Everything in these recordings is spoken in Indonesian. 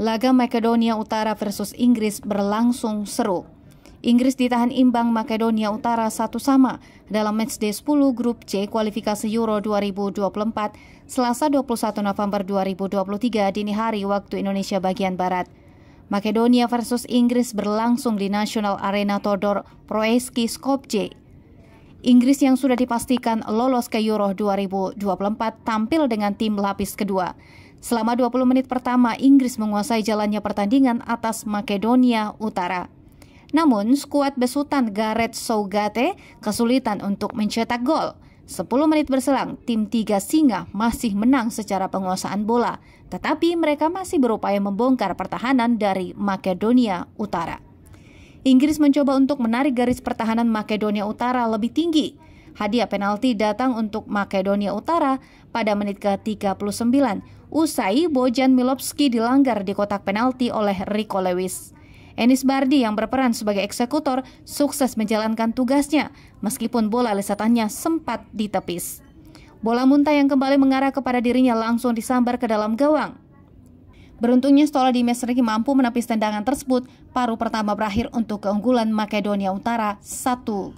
Laga Makedonia Utara versus Inggris berlangsung seru. Inggris ditahan imbang Makedonia Utara satu sama dalam matchday 10 grup C kualifikasi Euro 2024 Selasa 21 November 2023 dini hari waktu Indonesia bagian Barat. Makedonia versus Inggris berlangsung di National Arena Todor Proeski Skopje, Inggris yang sudah dipastikan lolos ke Euro 2024 tampil dengan tim lapis kedua. Selama 20 menit pertama, Inggris menguasai jalannya pertandingan atas Makedonia Utara. Namun, skuad besutan Gareth Sougate kesulitan untuk mencetak gol. 10 menit berselang, tim tiga singa masih menang secara penguasaan bola, tetapi mereka masih berupaya membongkar pertahanan dari Makedonia Utara. Inggris mencoba untuk menarik garis pertahanan Makedonia Utara lebih tinggi. Hadiah penalti datang untuk Makedonia Utara pada menit ke-39. Usai Bojan Milopski dilanggar di kotak penalti oleh Rico Lewis. Enis Bardi yang berperan sebagai eksekutor sukses menjalankan tugasnya meskipun bola lesatannya sempat ditepis. Bola muntah yang kembali mengarah kepada dirinya langsung disambar ke dalam gawang. Beruntungnya di Riki mampu menepis tendangan tersebut, paruh pertama berakhir untuk keunggulan Makedonia Utara 1-0.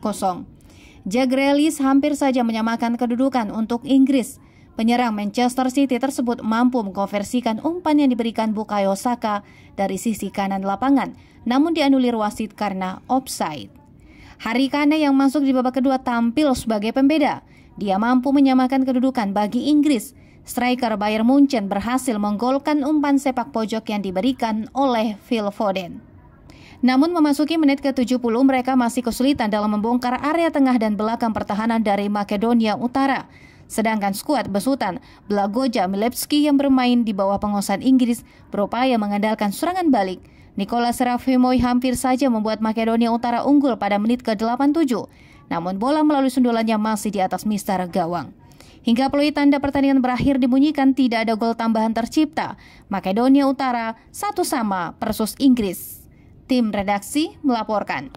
Jagrelis hampir saja menyamakan kedudukan untuk Inggris. Penyerang Manchester City tersebut mampu mengkonversikan umpan yang diberikan Bukayo Saka dari sisi kanan lapangan, namun dianulir wasit karena offside. Hari Kane yang masuk di babak kedua tampil sebagai pembeda. Dia mampu menyamakan kedudukan bagi Inggris striker Bayern Munchen berhasil menggolkan umpan sepak pojok yang diberikan oleh Phil Foden. Namun memasuki menit ke-70 mereka masih kesulitan dalam membongkar area tengah dan belakang pertahanan dari Makedonia Utara. Sedangkan skuad besutan Blagoja Milevski yang bermain di bawah penguasaan Inggris berupaya mengandalkan serangan balik. Nikola Serafimoy hampir saja membuat Makedonia Utara unggul pada menit ke-87. Namun bola melalui sundulannya masih di atas mistar gawang. Hingga peluit tanda pertandingan berakhir dibunyikan tidak ada gol tambahan tercipta, Makedonia Utara satu sama persus Inggris. Tim redaksi melaporkan.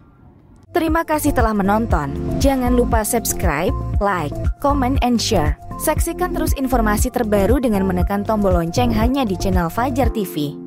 Terima kasih telah menonton. Jangan lupa subscribe, like, comment, and share. Saksikan terus informasi terbaru dengan menekan tombol lonceng hanya di channel Fajar TV.